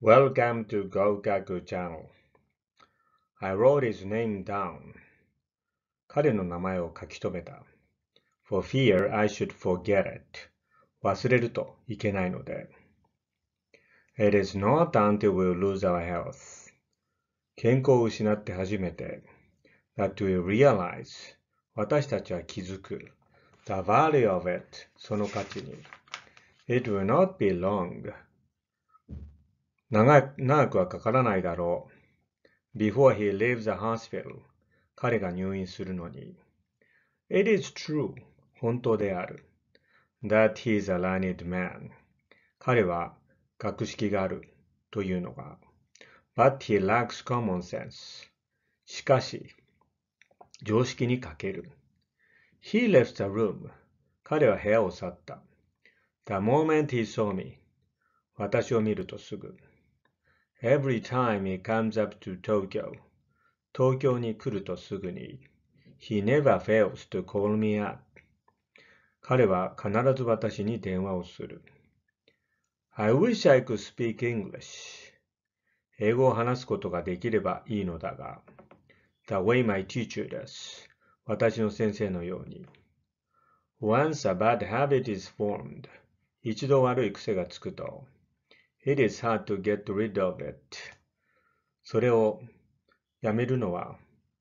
Welcome to Gogaku channel. I wrote his name down. 彼の名前を書き留めた。For fear I should forget it. 忘れるといけないので。It is not until we lose our health. 健康を失って初めて。That we realize. 私たちは気づく。The value of it. その価値に。It will not be long. 長長くはかからないだろう。Before he leaves the hospital. 彼が入院するのに。It is true. 本当である。That he is a learned man. 彼は学識があるというのが。But he lacks common sense. しかし、常識に欠ける。He left the room. 彼は部屋を去った。The moment he saw me. 私を見るとすぐ。Every time he comes up to Tokyo 東京に来るとすぐに He never fails to call me up 彼は必ず私に電話をする I wish I could speak English 英語を話すことができればいいのだが The way my teacher does 私の先生のように Once a bad habit is formed 一度悪い癖がつくと It is hard to get rid of it. それをやめるのは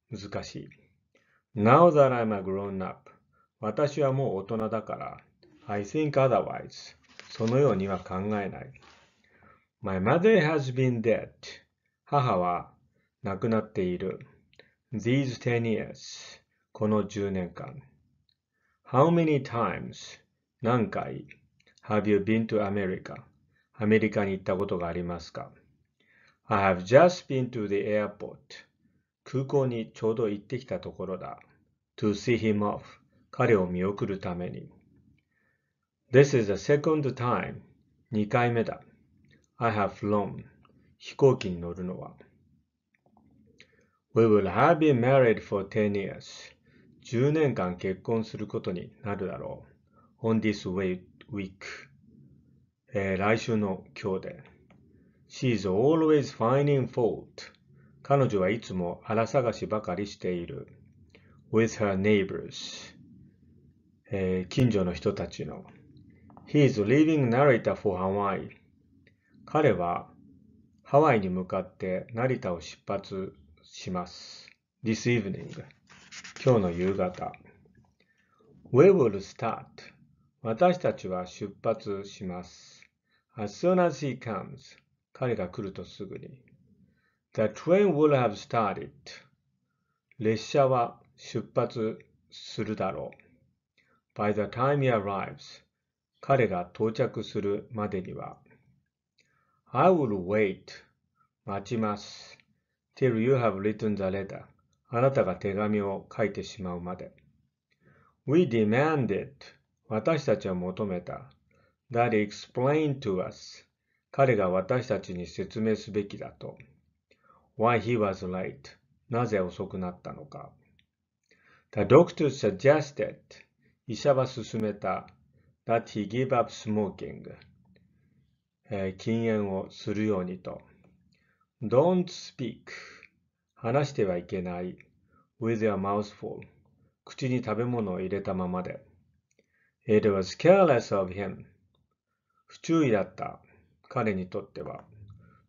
難しい。Now that I'm a grown up. 私はもう大人だから。I think otherwise. そのようには考えない。My mother has been dead. 母は亡くなっている。These ten years. この10年間。How many times? 何回 Have you been to America? アメリカに行ったことがありますか ?I have just been to the airport. 空港にちょうど行ってきたところだ。To see him off. 彼を見送るために。This is the second time. 2回目だ。I have flown. 飛行機に乗るのは。We will have been married for 10 years. 10年間結婚することになるだろう。On this week. えー、来週の今日で。She is always finding fault. 彼女はいつも荒探しばかりしている。with her neighbors、えー、近所の人たちの。He is leaving Narita for Hawaii. 彼はハワイに向かって成田を出発します。This evening. 今日の夕方。We will start. 私たちは出発します。As soon as he comes. 彼が来るとすぐに。The train will have started. 列車は出発するだろう。By the time he arrives. 彼が到着するまでには。I will wait. 待ちます。till you have written the letter. あなたが手紙を書いてしまうまで。We demanded. 私たちは求めた。that explained to us 彼が私たちに説明すべきだと why he was late なぜ遅くなったのか The doctor suggested 医者は勧めた that he give up smoking 禁煙をするようにと Don't speak 話してはいけない with your mouthful 口に食べ物を入れたままで It was careless of him 不注意だった彼にとっては。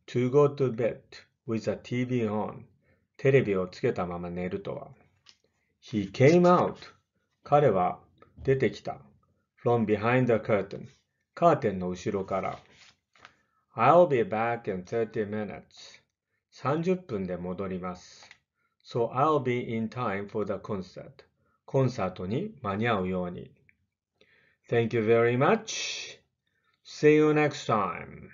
to go to bed with a TV on テレビをつけたまま寝るとは。He came out 彼は出てきた。from behind the curtain カーテンの後ろから。I'll be back in 30 minutes 30分で戻ります。So I'll be in time for the concert コンサートに間に合うように。Thank you very much. See you next time.